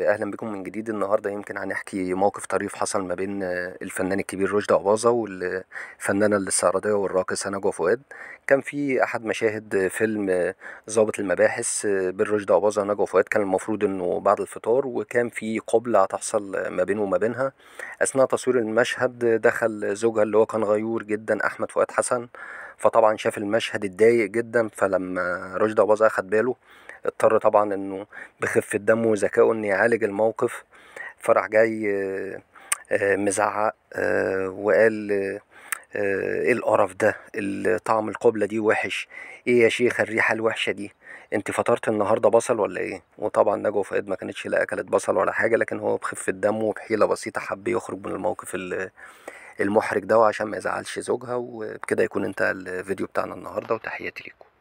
اهلا بكم من جديد النهارده يمكن هنحكي موقف طريف حصل ما بين آه، الفنان الكبير رشدي اباظه والفنانه الاستعراضيه والراقصه نجوى فؤاد كان في احد مشاهد فيلم آه، ظابط المباحث آه، بين رشدي اباظه ونجوى فؤاد كان المفروض انه بعد الفطار وكان في قبلة هتحصل ما بينه وما بينها اثناء تصوير المشهد دخل زوجها اللي هو كان غيور جدا احمد فؤاد حسن فطبعا شاف المشهد اتضايق جدا فلما رشدي أباظة أخد باله اضطر طبعا إنه بخفة دمه وذكائه إنه يعالج الموقف فراح جاي آه، آه، مزعق آه، وقال ايه القرف ده طعم القبلة دي وحش ايه يا شيخ الريحة الوحشة دي انت فطرت النهاردة بصل ولا ايه وطبعا نجوى فؤاد ما كانتش لا اكلت بصل ولا حاجة لكن هو بخفة دمه وبحيلة بسيطة حب يخرج من الموقف اللي المحرج ده وعشان ما يزعلش زوجها وبكده يكون انتهى الفيديو بتاعنا النهارده وتحياتي ليكم